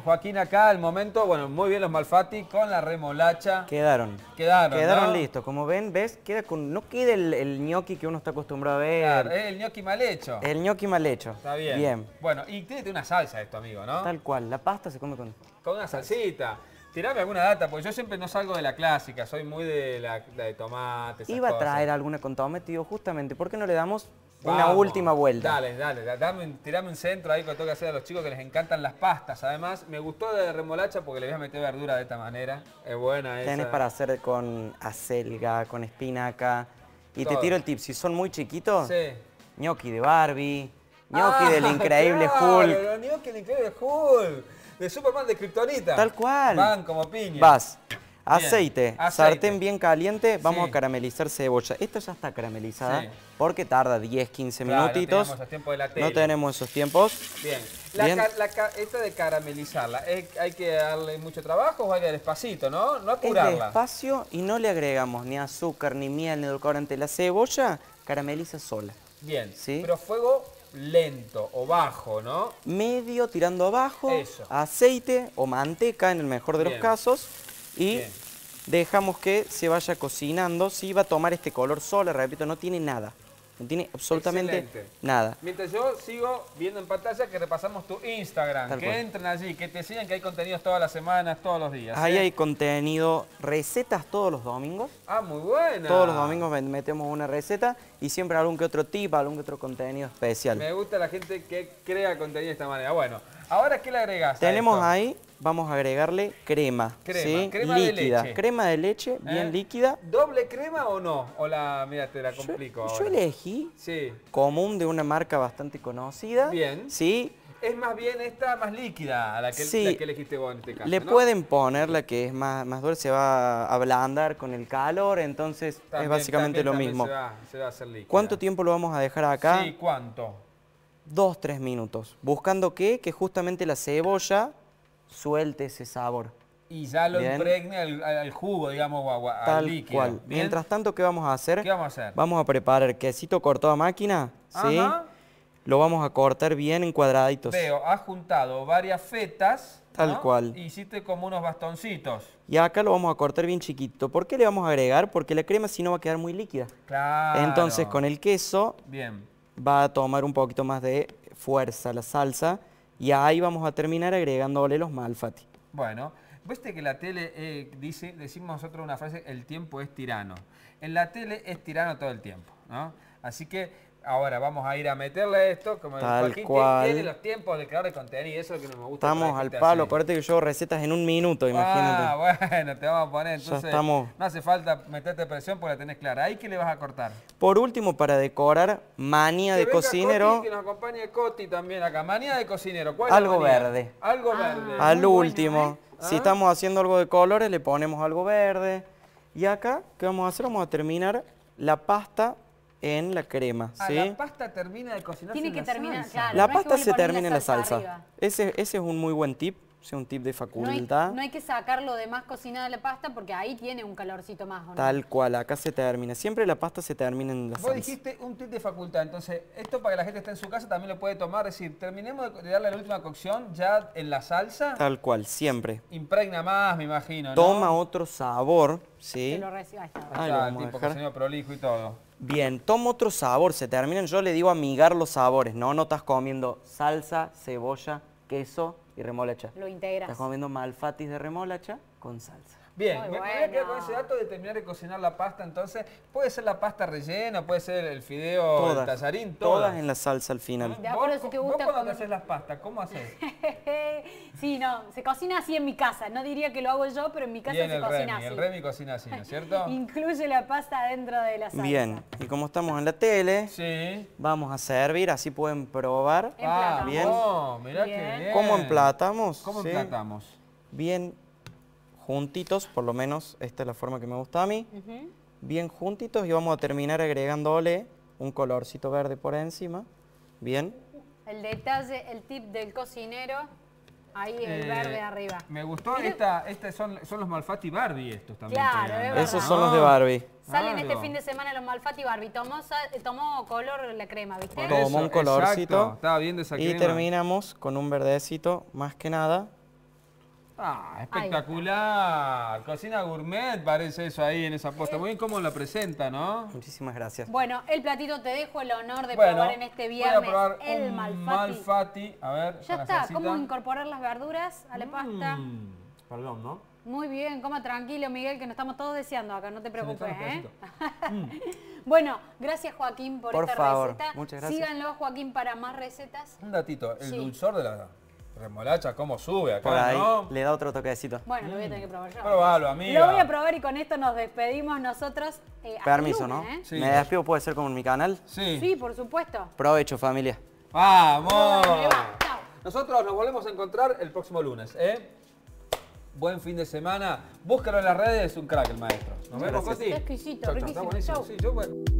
Joaquín acá al momento, bueno, muy bien los Malfatti con la remolacha. Quedaron. Quedaron. Quedaron listos. Como ven, ves, queda con, no queda el, el gnocchi que uno está acostumbrado a ver. el gnocchi mal hecho. El gnocchi mal hecho. Está bien. Bueno, y tiene una salsa esto, amigo, ¿no? Tal cual, la pasta se come con... Con una salsita. Tirame alguna data, porque yo siempre no salgo de la clásica, soy muy de la de tomate. Iba a traer alguna contado metido justamente, ¿por qué no le damos una última vuelta. Dale, dale, tirame un centro ahí que tengo que hacer a los chicos que les encantan las pastas. Además, me gustó de remolacha porque le voy a meter verdura de esta manera. Es buena esa. Tienes para hacer con acelga, con espinaca. Y te tiro el tip, si son muy chiquitos, sí. gnocchi de Barbie, gnocchi ah, del increíble claro, Hulk. gnocchi del increíble Hulk, de Superman de Kryptonita. Tal cual. Van como piña. Vas. Aceite, sartén bien caliente, vamos a caramelizar cebolla. Esta ya está caramelizada porque tarda 10, 15 minutitos. No tenemos, esos tiempos. Bien. esta de caramelizarla, ¿hay que darle mucho trabajo o hay que despacito, no? No apurarla. Es despacio y no le agregamos ni azúcar, ni miel, ni colorante. La cebolla carameliza sola. Bien, ¿Sí? pero fuego lento o bajo, ¿no? Medio tirando abajo, aceite o manteca en el mejor de los casos y dejamos que se vaya cocinando. Si va a tomar este color solo, repito, no tiene nada. No tiene absolutamente nada. Mientras yo sigo viendo en pantalla que repasamos tu Instagram, que entren allí, que te sigan, que hay contenidos todas las semanas, todos los días. Ahí ¿eh? hay contenido, recetas todos los domingos. Ah, muy bueno Todos los domingos metemos una receta y siempre algún que otro tip, algún que otro contenido especial. Me gusta la gente que crea contenido de esta manera. Bueno, ahora ¿qué le agregas? Tenemos ahí vamos a agregarle crema. Crema, ¿sí? crema líquida. de Crema de leche, ¿Eh? bien líquida. ¿Doble crema o no? O la, mira, te la complico Yo, elegí sí. común de una marca bastante conocida. Bien. Sí. Es más bien esta más líquida, la que, la que elegiste vos en este caso, Le pueden poner la que es más, más dulce, se va a ablandar con el calor, entonces es básicamente lo mismo. Se va, a hacer líquida. ¿Cuánto tiempo lo vamos a dejar acá? Sí, ¿cuánto? Dos, tres minutos. Buscando qué... que justamente la cebolla suelte ese sabor. Y ya lo impregne al, jugo, digamos, o Tal líquido. Cual. Mientras tanto, ¿qué vamos a hacer? ¿Qué vamos a hacer? Vamos a preparar quesito cortado a máquina, ¿sí? Lo vamos a cortar bien en cuadraditos. Veo, ha juntado varias fetas. Tal cual. Hiciste como unos bastoncitos. Y acá lo vamos a cortar bien chiquito. ¿Por qué le vamos a agregar? Porque la crema si no va a quedar muy líquida. Claro. Entonces con el queso bien. va a tomar un poquito más de fuerza la salsa y ahí vamos a terminar agregándole los malfati. Bueno, viste que la tele eh, dice, decimos nosotros una frase, el tiempo es tirano. En la tele es tirano todo el tiempo, ¿no? Así que ahora vamos a ir a meterle esto, como Tal Joaquín cual. tiene los tiempos de crear el contenido, eso es lo que nos me gusta. Estamos al palo, aparte que yo recetas en un minuto, ah, imagínate. Ah, bueno, te vamos a poner, entonces no hace falta meterte presión porque la tenés clara. ¿Ahí qué le vas a cortar? Por último, para decorar, manía de cocinero. que nos acompañe Coti también acá, manía de cocinero. ¿Cuál algo verde. Algo ah, verde. Al último, ¿eh? si ah. estamos haciendo algo de colores, le ponemos algo verde. Y acá, ¿qué vamos a hacer? Vamos a terminar la pasta en la crema. Ah, ¿sí? La pasta termina de cocinarse Tiene en la salsa. la pasta se termina en la salsa. Ese, ese es un muy buen tip es un tip de facultad. No hay, que sacar lo más cocinada de la pasta porque ahí tiene un calorcito más. no? Tal cual, acá se termina. Siempre la pasta se termina en la Vos dijiste un tip de facultad, entonces esto para que la gente esté en su casa también lo puede tomar. Es decir, terminemos de darle la última cocción ya en la salsa. Tal cual, siempre. Impregna más, me imagino, Toma otro sabor, ¿sí? Se lo prolijo y todo. Bien, tomo otro sabor, se terminan, yo le digo amigar los sabores, ¿no? No estás comiendo salsa, cebolla, queso y remolacha. Lo integras. Estás comiendo malfatis de remolacha con salsa. Bien, me bueno. voy a quedar con ese dato de terminar de cocinar la pasta, entonces puede ser la pasta rellena, puede ser el fideo, el tallarín, todas. en la salsa al final. ¿Vos, acuerdo, si te gusta cómo haces las pastas, cómo haces? sí, no, se cocina así en mi casa, no diría que lo hago yo, pero en mi casa se cocina así. así. el Remy cocina así, ¿no es cierto? Incluye la pasta dentro de la salsa. Bien, y como estamos en la tele, vamos a servir, así pueden probar. Ah, bien. Oh, mirá que bien. ¿Cómo emplatamos? ¿Cómo emplatamos? Bien juntitos, por lo menos esta es la forma que me gusta a mí, bien juntitos y vamos a terminar agregándole un colorcito verde por encima, bien. El detalle, el tip del cocinero, ahí el eh, verde arriba. Me gustó, son, son los Malfatti Barbie estos también. Claro, Esos son los de Barbie. Salen este fin de semana los Malfatti Barbie. Tomó, color la crema, ¿viste? Tomó un colorcito. Estaba bien Y terminamos con un verdecito, más que nada, Ah, espectacular. Cocina gourmet parece eso ahí en esa posta. Muy bien cómo la presenta, ¿no? Muchísimas gracias. Bueno, el platito te dejo el honor de probar en este viernes. el malfati. A ver, ya está. ¿Cómo incorporar las verduras a la mm. pasta? Perdón, ¿no? Muy bien, coma tranquilo, Miguel, que nos estamos todos deseando acá, no te preocupes. ¿eh? Mm. Bueno, gracias Joaquín por, por esta favor. receta. Muchas gracias. Síganlo, Joaquín, para más recetas. Un datito, el dulzor de la remolacha, cómo sube acá, le da otro toquecito. Bueno, lo voy a mm. tener que probar yo. Lo voy a probar y con esto nos despedimos nosotros. Eh, Permiso, ¿no? ¿eh? ¿Me despido? ¿Puede ser como en mi canal? Sí. Sí, por supuesto. Provecho, familia. ¡Vamos! Nosotros nos volvemos a encontrar el próximo lunes, ¿eh? Buen fin de semana. Búscalo en las redes, es un crack el maestro. Nos vemos, Coti. Está exquisito,